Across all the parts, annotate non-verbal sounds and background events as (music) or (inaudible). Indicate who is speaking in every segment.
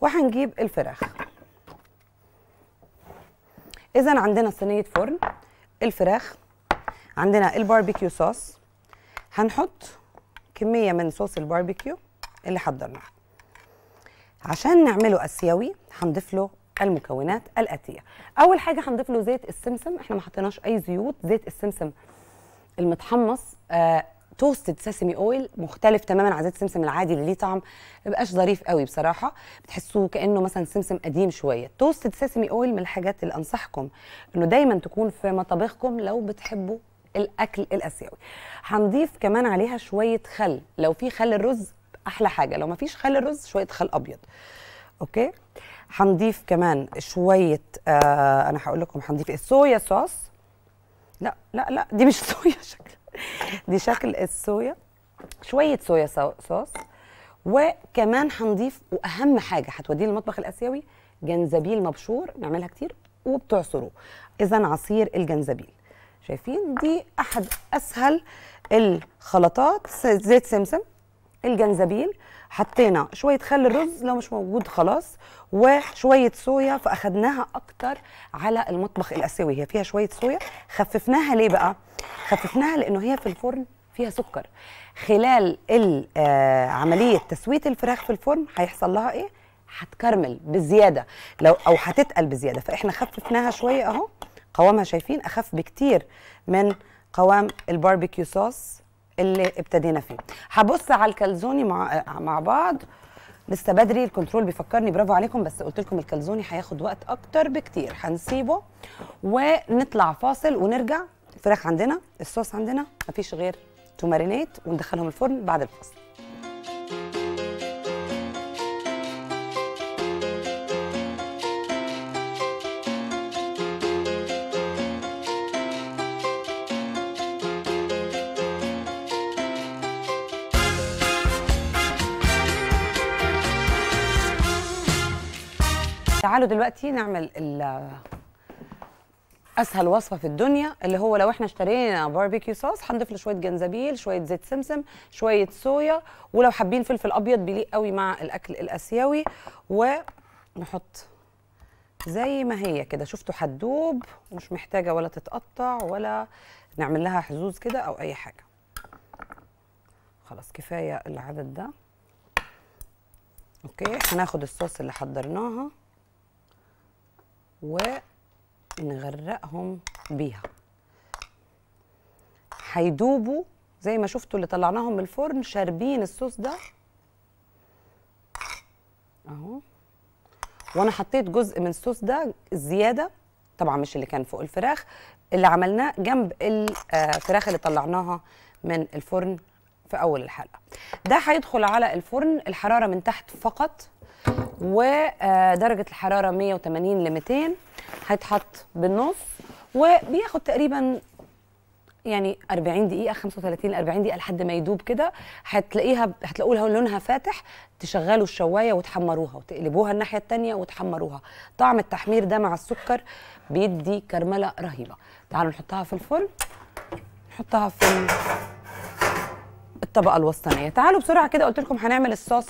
Speaker 1: وهنجيب الفراخ اذا عندنا صينيه فرن الفراخ عندنا الباربيكيو صوص هنحط كميه من صوص الباربيكيو اللي حضرناه عشان نعمله اسيوي هنضيف له المكونات الاتيه اول حاجه هنضيف له زيت السمسم احنا ما حطيناش اي زيوت زيت السمسم المتحمص آه توستد ساسمي اويل مختلف تماما عن زيت السمسم العادي اللي ليه طعم ما بيبقاش ظريف قوي بصراحه بتحسوه كانه مثلا سمسم قديم شويه توستد ساسمي اويل من الحاجات اللي انصحكم انه دايما تكون في مطابخكم لو بتحبوا الاكل الاسيوي هنضيف كمان عليها شويه خل لو في خل الرز احلى حاجه لو ما فيش خل الرز شويه خل ابيض اوكي هنضيف كمان شويه آه انا هقول لكم هنضيف الصويا صوص لا لا لا دي مش صويا (laughs) شكلها دي شكل الصويا شويه صويا صوص وكمان هنضيف واهم حاجه هتوديه للمطبخ الاسيوي جنزبيل مبشور نعملها كتير وبتعصروه اذا عصير الجنزبيل شايفين دي احد اسهل الخلطات زيت سمسم الجنزبيل حطينا شويه خل الرز لو مش موجود خلاص وشويه صويا فاخدناها اكتر على المطبخ الاسيوي هي فيها شويه صويا خففناها ليه بقى خففناها لانه هي في الفرن فيها سكر خلال آه، عمليه تسويه الفراخ في الفرن هيحصل لها ايه هتكرمل بزياده لو او هتتقل بزياده فاحنا خففناها شويه اهو قوامها شايفين اخف بكتير من قوام الباربيكيو صوص اللي ابتدينا فيه هبص على الكالزوني مع مع بعض لسه بدري الكنترول بيفكرني برافو عليكم بس قلت لكم الكالزوني هياخد وقت اكتر بكتير هنسيبه ونطلع فاصل ونرجع الفراخ عندنا الصوص عندنا مفيش غير تو مارينيت وندخلهم الفرن بعد الفاصل تعالوا دلوقتي نعمل اسهل وصفه في الدنيا اللي هو لو احنا اشترينا باربيكيو صوص هنضيف له شويه جنزبيل شويه زيت سمسم شويه صويا ولو حابين فلفل ابيض بيليق قوي مع الاكل الاسيوي ونحط زي ما هي كده شفتوا هتدوب مش محتاجه ولا تتقطع ولا نعمل لها حزوز كده او اي حاجه خلاص كفايه العدد ده اوكي هناخد الصوص اللي حضرناها ونغرقهم بيها هيدوبوا زي ما شفتوا اللي طلعناهم من الفرن شاربين الصوص ده اهو وانا حطيت جزء من الصوص ده الزياده طبعا مش اللي كان فوق الفراخ اللي عملناه جنب الفراخ اللي طلعناها من الفرن في اول الحلقه ده هيدخل على الفرن الحراره من تحت فقط ودرجه الحراره 180 ل 200 هيتحط بالنص وبياخد تقريبا يعني 40 دقيقه 35 ل 40 دقيقه لحد ما يدوب كده هتلاقيها هتلاقوا لها لونها فاتح تشغلوا الشوايه وتحمروها وتقلبوها الناحيه الثانيه وتحمروها طعم التحمير ده مع السكر بيدي كرمله رهيبه تعالوا نحطها في الفرن نحطها في الطبقه الوسطانيه تعالوا بسرعه كده قلت لكم هنعمل الصوص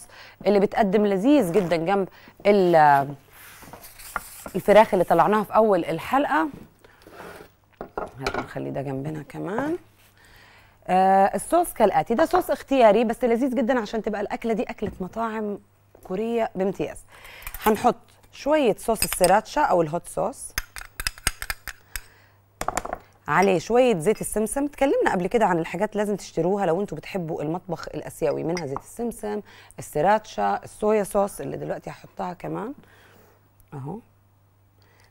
Speaker 1: اللي بتقدم لذيذ جدا جنب الفراخ اللي طلعناها في اول الحلقه هنخلي ده جنبنا كمان آه الصوص كالاتي ده صوص اختياري بس لذيذ جدا عشان تبقى الاكله دي اكله مطاعم كوريه بامتياز هنحط شويه صوص السيراتشا او الهوت صوص عليه شويه زيت السمسم اتكلمنا قبل كده عن الحاجات لازم تشتروها لو انتوا بتحبوا المطبخ الاسيوي منها زيت السمسم السيراتشا الصويا صوص اللي دلوقتي هحطها كمان اهو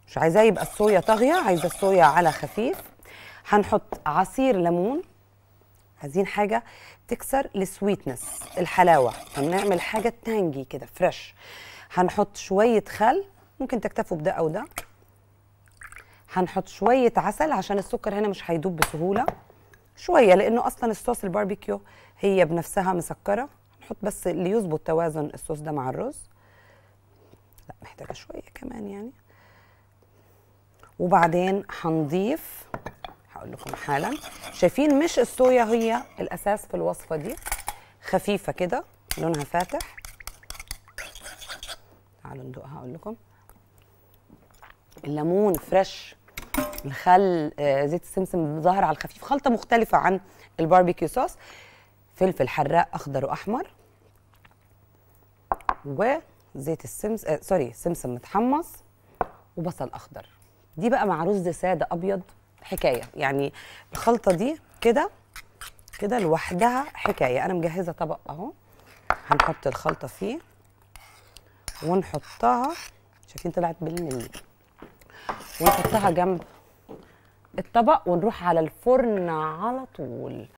Speaker 1: مش عايزاه يبقى الصويا طاغيه عايزه الصويا على خفيف هنحط عصير ليمون عايزين حاجه تكسر السويتنس الحلاوه هنعمل حاجه تانجي كده فريش هنحط شويه خل ممكن تكتفوا بده او ده هنحط شويه عسل عشان السكر هنا مش هيدوب بسهوله شويه لانه اصلا الصوص الباربيكيو هي بنفسها مسكره نحط بس اللي يظبط توازن الصوص ده مع الرز لا محتاجه شويه كمان يعني وبعدين هنضيف هقول لكم حالا شايفين مش الصويا هي الاساس في الوصفه دي خفيفه كده لونها فاتح تعالوا ندوقها اقول لكم الليمون فريش الخل آه، زيت السمسم ظاهر على الخفيف خلطه مختلفه عن الباربيكيو صوص فلفل حراق اخضر واحمر وزيت السمس آه سوري سمسم متحمص وبصل اخضر دي بقى مع رز ساده ابيض حكايه يعني الخلطه دي كده كده لوحدها حكايه انا مجهزه طبق اهو هنحط الخلطه فيه ونحطها شايفين طلعت بالملي ونحطها جنب الطبق ونروح على الفرن على طول